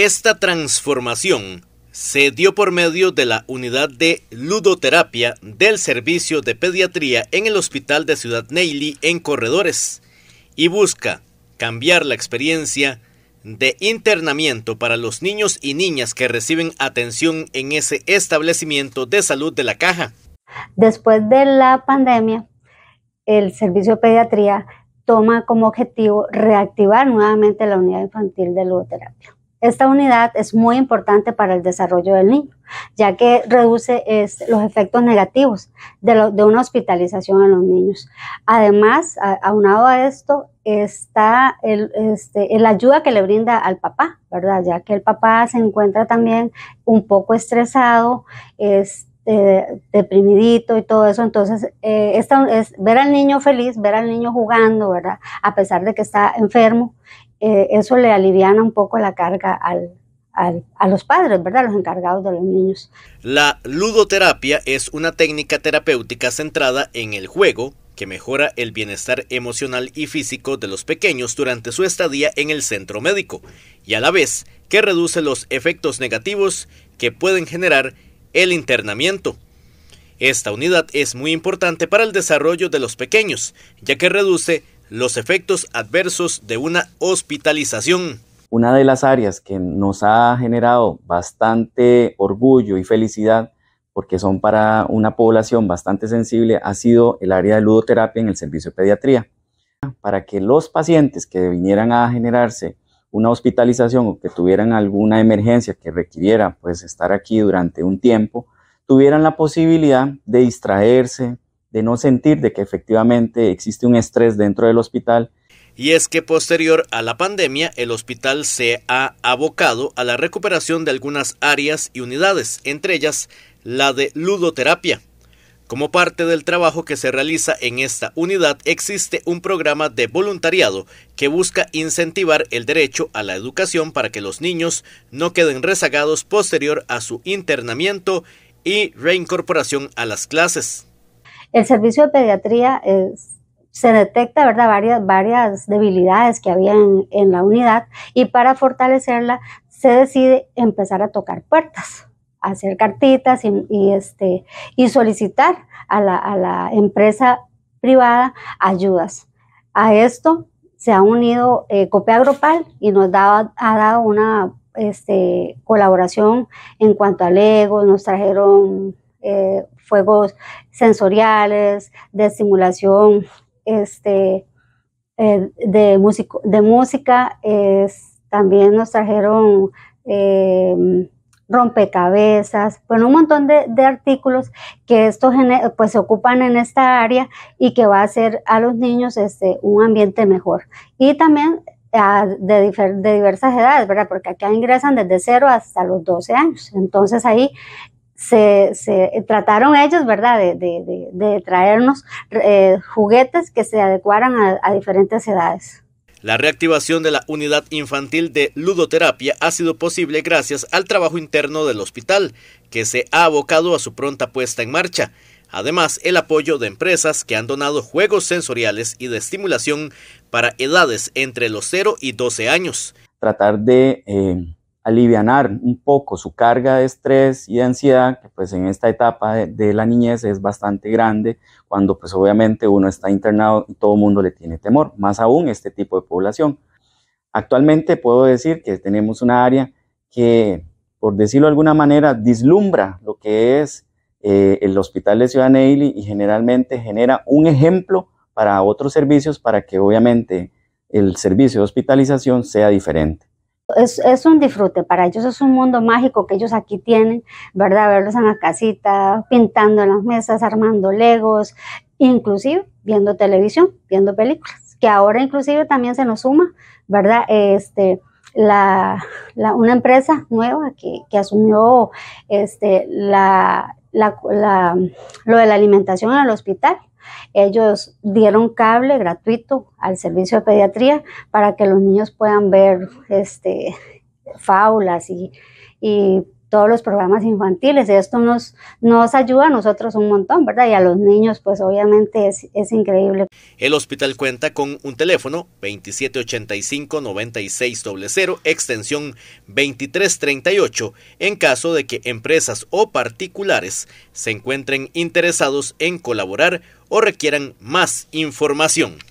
Esta transformación se dio por medio de la unidad de ludoterapia del servicio de pediatría en el Hospital de Ciudad Neily en Corredores y busca cambiar la experiencia de internamiento para los niños y niñas que reciben atención en ese establecimiento de salud de la caja. Después de la pandemia, el servicio de pediatría toma como objetivo reactivar nuevamente la unidad infantil de ludoterapia. Esta unidad es muy importante para el desarrollo del niño, ya que reduce los efectos negativos de, una hospitalización en los niños. Además, aunado a esto, está el, este, la ayuda que le brinda al papá, ¿verdad? Ya que el papá se encuentra también un poco estresado, este, deprimidito y todo eso. Entonces, eh, es ver al niño feliz, ver al niño jugando, ¿verdad? A pesar de que está enfermo, eh, eso le aliviana un poco la carga a los padres, ¿verdad? Los encargados de los niños. La ludoterapia es una técnica terapéutica centrada en el juego que mejora el bienestar emocional y físico de los pequeños durante su estadía en el centro médico y a la vez que reduce los efectos negativos que pueden generar el internamiento. Esta unidad es muy importante para el desarrollo de los pequeños, ya que reduce los efectos adversos de una hospitalización. Una de las áreas que nos ha generado bastante orgullo y felicidad, porque son para una población bastante sensible, ha sido el área de ludoterapia en el servicio de pediatría. Para que los pacientes que vinieran a generarse una hospitalización o que tuvieran alguna emergencia que requiriera pues estar aquí durante un tiempo, tuvieran la posibilidad de distraerse, de no sentir de que efectivamente existe un estrés dentro del hospital. Y es que posterior a la pandemia, el hospital se ha abocado a la recuperación de algunas áreas y unidades, entre ellas la de ludoterapia. Como parte del trabajo que se realiza en esta unidad, existe un programa de voluntariado que busca incentivar el derecho a la educación para que los niños no queden rezagados posterior a su internamiento y reincorporación a las clases. El servicio de pediatría se detecta ¿verdad? Varias, varias debilidades que había en, la unidad y para fortalecerla se decide empezar a tocar puertas hacer cartitas y, este, y solicitar a la, empresa privada ayudas. A esto se ha unido eh, Copia Agropal y nos da, ha dado una este, colaboración en cuanto a EGO, nos trajeron eh, fuegos sensoriales, de simulación, este, eh, de, de música. también nos trajeron em, rompecabezas, bueno, un montón de, artículos que estos pues se ocupan en esta área y que va a hacer a los niños este, un ambiente mejor. Y también ah, de, diversas edades, ¿verdad? Porque acá ingresan desde cero hasta los 12 años. Entonces ahí se, eh, trataron ellos, ¿verdad?, de, traernos eh, juguetes que se adecuaran a, diferentes edades. La reactivación de la unidad infantil de ludoterapia ha sido posible gracias al trabajo interno del hospital, que se ha abocado a su pronta puesta en marcha. Además, el apoyo de empresas que han donado juegos sensoriales y de estimulación para edades entre los 0 y 12 años. Tratar de eh, alivianar un poco su carga de estrés y de ansiedad, que pues en esta etapa de, la niñez es bastante grande, cuando pues obviamente uno está internado y todo el mundo le tiene temor, más aún este tipo de población. Actualmente puedo decir que tenemos una área que, por decirlo de alguna manera, dislumbra lo que es eh, el Hospital de Ciudad Neily y generalmente genera un ejemplo para otros servicios para que obviamente el servicio de hospitalización sea diferente. Es, un disfrute para ellos, es un mundo mágico que ellos aquí tienen, ¿verdad? Verlos en la casita, pintando en las mesas, armando legos, inclusive viendo televisión, viendo películas, que ahora inclusive también se nos suma, ¿verdad? Este, la una empresa nueva que, asumió este, la, la, lo de la alimentación en el hospital, ellos dieron cable gratuito al servicio de pediatría para que los niños puedan ver este, faulas y, y todos los programas infantiles. Esto nos, nos ayuda a nosotros un montón, ¿verdad? Y a los niños, pues obviamente es, es increíble. El hospital cuenta con un teléfono 2785-9600, extensión 2338, en caso de que empresas o particulares se encuentren interesados en colaborar o requieran más información.